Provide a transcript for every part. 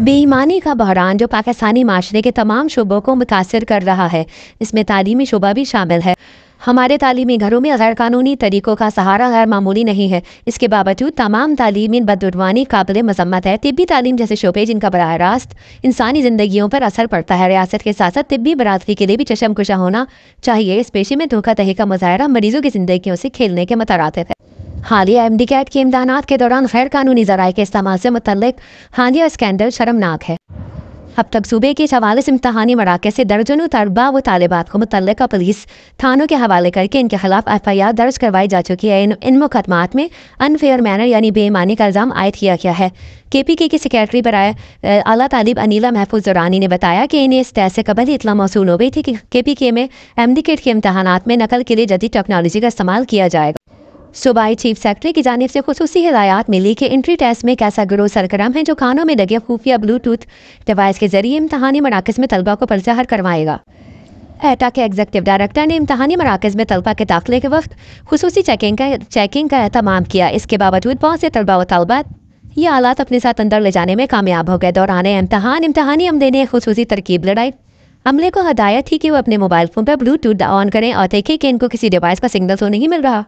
बेईमानी का बहरान जो पाकिस्तानी माशरे के तमाम शोबों को मुतासर कर रहा है इसमें तालीमी शोबा भी शामिल है हमारे तालीमी घरों में गैर कानूनी तरीक़ों का सहारा गैर मामूली नहीं है इसके बावजूद तमाम तालीमी इन बदुरवानी काबिल मजम्मत है तिबी तालीम जैसे शोबे जिनका बरह रास्त इंसानी ज़िंदगियों पर असर पड़ता है रियासत के साथ साथ तिबी बरदरी के लिए भी चशम कुशा होना चाहिए इस पेशे में धोखा तही का मुजाहरा मरीज़ों की ज़िंदगियों से खेलने के मतराते है हालिया एम डी कैट के इम्दान के दौरान गैर कानूनी जराये के इस्तेमाल से मुतल हालिया स्कैंडल शर्मनाक है अब तक सूबे के चवालीस इम्तहानी मराके से दर्जनों तलबा व तालबात को मुतल पुलिस थानों के हवाले करके इनके खिलाफ एफ आई आर दर्ज करवाई जा चुकी है इन, इन मुकदमात में अनफेयर मैनर यानी बेईमानी का इल्ज़ाम आयद किया गया है के पी के की सेक्रेटरी बरए अला तालिब अनिला महफूज दुरानी ने बताया कि इन्हें इस तय से कबल इतला मौसू हो गई थी कि के पी के में एम डी किट के इम्तहान में नकल के लिए जदीद टेक्नोलॉजी का इस्तेमाल किया जाएगा सूबाई चीफ सेक्रेटरी की जानब से खसूस हदायत मिली कि इंट्री टेस्ट में कैसा ग्रोह सरगरम है जो खानों में लगे खुफिया ब्लूटूथ डिवाइस के जरिए इम्तहानी मराकज़ में तलबा को परजहर करवाएगा एटा के एग्जीक्यूटिव डायरेक्टर ने इम्तहानी मराकज़ में तलबा के दाखिले के वक्त खसूसी चेकिंग का चेकिंग का अहतमाम किया इसके बावजूद बहुत से तलबा व तलबात ये आलात अपने साथ अंदर ले जाने में कामयाब हो गए दौरान इम्तहान इम्तहानी अमले ने खसूसी तरकीब लड़ाई अमले को हदायत थी कि वह अपने मोबाइल फ़ोन पर ब्लूटूथ ऑन करें और देखें कि इनको किसी डिवाइस का सिग्नल तो नहीं मिल रहा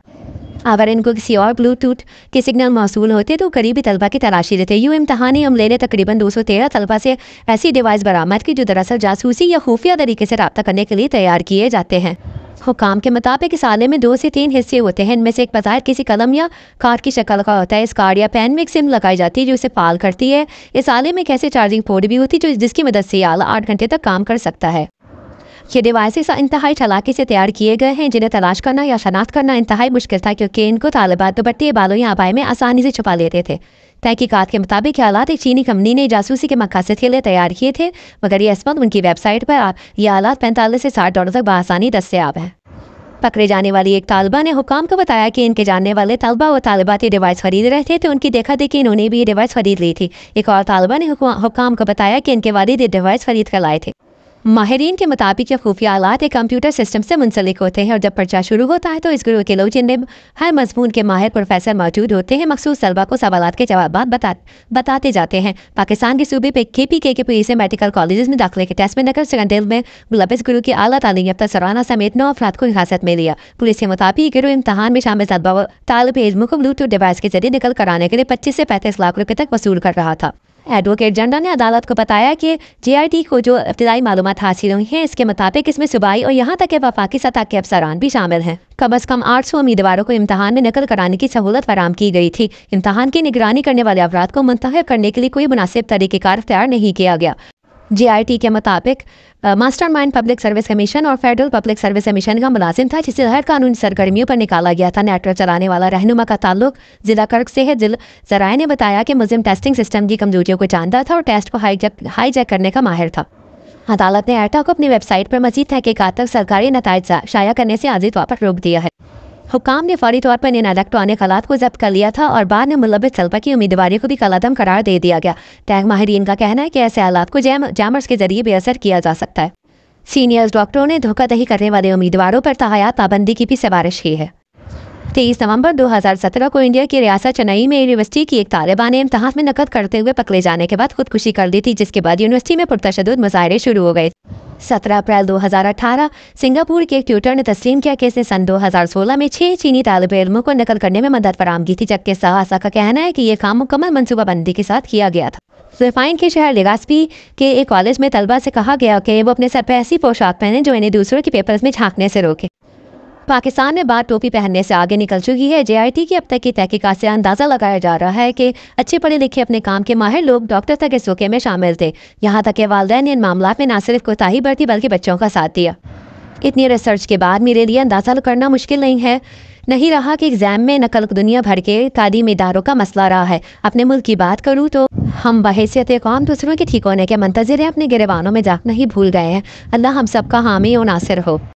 अगर इनको किसी और ब्लूटूथ के सिग्नल मौसू होते तो करीबी तलबा की तलाशी देते यूँ इम्तहानी अमले ने तकरीबन दो सौ तेरह तलबा से ऐसी डिवाइस बरामद की जो दरअसल जासूसी या खुफिया तरीके से रबता करने के लिए तैयार किए जाते हैं हुकाम के मुताबिक इस आले में दो से तीन हिस्से होते हैं इनमें से एक बजाय किसी कलम या कार की शक्ल का होता है इस कार्ड या पेन में एक सिम लगाई जाती है जो इसे पाल करती है इस आले में कैसे चार्जिंग पोर्ट भी होती है जो जिसकी मदद से आला आठ घंटे तक काम कर सकता है ये डिवाइसेस इंतहाई चलाके से तैयार किए गए हैं जिन्हें तलाश करना या शनाख्त करना इंतहाई मुश्किल था क्योंकि इनको तालबा दुपट्टे बालों या आबाई में आसानी से छुपा लेते थे तहकीकत के मुताबिक ये आलात एक चीनी कंपनी ने जासूसी के मकासद के लिए तैयार किए थे मगर ये इस उनकी वेबसाइट पर आप ये आलात पैंतालीस से साठ डॉलर तक बसानी दस्याब हैं पकड़े जाने वाली एक तालबा ने हुकाम को बताया कि इनके जानने वाले तालबा व ये डिवाइस खरीद रहे थे तो उनकी देखा देखी इन्होंने भी ये डिवाइस खरीद ली थी एक और तालबा ने हुकाम को बताया कि इनके वालिद ये डिवाइस खरीद कर लाए थे माहरीन के मुताबिक ये खुफिया आलात एक कंप्यूटर सिस्टम से मुंसलिक होते हैं और जब पर्चा शुरू होता है तो इस ग्रुप के लोग जिनमें हर मजमून के माहिर प्रोफेसर मौजूद होते हैं मखसूस तलबा को सवाल के जवाब बता बताते जाते हैं पाकिस्तान के सूबे पे के पी के के पुलिस मेडिकल कॉलेज में दाखिले के टेस्ट में नगर सेकेंडल में मुलबिस गुरु की अला तालीम याफ्ता सराना समेत नौ अफराद को हिरासत में लिया पुलिस के मुताबिक ग्रो इम्तहान में शामिल तलबा तालब इलम को ब्लूटूथ डिवाइस के जरिए निकल कराने के लिए पच्चीस से पैंतीस लाख रुपये तक वसूल कर रहा था एडवोकेट जनरल ने अदालत को बताया कि जेआईटी को जो इब्तदाई मालूम हासिल हुई हैं इसके मुताबिक इसमें सूबाई और यहाँ तक के वफाकी सतह के अफसरान भी शामिल हैं कम अज़ कम आठ सौ उम्मीदवारों को इम्तहान में नकल कराने की सहूलत फराम की गई थी इम्तहान की निगरानी करने वाले अफराद को मुंतब करने के लिए कोई मुनासिब तरीक़ेकार अख्तियार नहीं किया गया जीआईटी के मुताबिक मास्टरमाइंड पब्लिक सर्विस कमीशन और फेडरल पब्लिक सर्विस कमीशन का मुलाजिम था जिसे गैर कानूनी सरगर्मियों पर निकाला गया था नेटवर्क चलाने वाला रहनुमा का ताल्लुक जिला कर्क से है जिला जराये ने बताया कि मुजिम टेस्टिंग सिस्टम की कमजोरियों को जानता था और टेस्ट को हाईजैक हाईजैक करने का माहिर था अदालत ने एटा को अपनी वेबसाइट पर मजीद तहकीकत तक सरकारी नतज शाया करने से आजिद वापस रोक दिया है हुकाम ने फौरी तौर पर इन इलेक्ट्रॉनिक आलात को जब्त कर लिया था और बाद में मुलबित तलबा की उम्मीदवारी को भी कलादम करार दे दिया गया टैग माहरीन का कहना है कि ऐसे आलात को जैम जैमर्स के जरिए बेअसर किया जा सकता है सीनियर्स डॉक्टरों ने धोखाधही करने वाले उम्मीदवारों पर तायात पाबंदी की भी सिफारिश की है तेईस नवंबर 2017 को इंडिया की रियासत चेन्नई में यूनिवर्सिटी की एक तालिबा ने इम्तहा में नकद करते हुए पकड़े जाने के बाद खुदकुशी कर दी थी जिसके बाद यूनिवर्सिटी में पुरतशद मुजाहरे शुरू हो गए 17 अप्रैल 2018 सिंगापुर के एक ट्यूटर ने तस्लीम किया कि इसने सन 2016 में छह चीनी तालब इलमों को नकल करने में मदद फराम की थी जबकि सहासा का कहना है कि यह काम मुकम्मल मनसूबाबंदी के साथ किया गया था फिलिपाइन के शहर लिगास्पी के एक कॉलेज में तलबा से कहा गया कि वो अपने सर पर ऐसी पोशाक पहने जो इन्हें दूसरों के पेपर्स में झांकने से रोके पाकिस्तान में बात टोपी पहनने से आगे निकल चुकी है जेआईटी की अब तक की तहकीकात से अंदाज़ा लगाया जा रहा है कि अच्छे पढ़े लिखे अपने काम के माहिर लोग डॉक्टर तक इस में शामिल थे यहाँ तक के वालदे ने इन मामला में न सिर्फ कोताही बरती बल्कि बच्चों का साथ दिया इतनी रिसर्च के बाद मेरे लिए अंदाज़ा करना मुश्किल नहीं है नहीं रहा कि एग्ज़ाम में नकल दुनिया भर के तालीम इदारों का मसला रहा है अपने मुल्क की बात करूँ तो हम बहसीत कौम दूसरों के ठीक होने के मंतजर अपने गिरबानों में जा नहीं भूल गए हैं अल्लाह हम सब का हामी और नासिर हो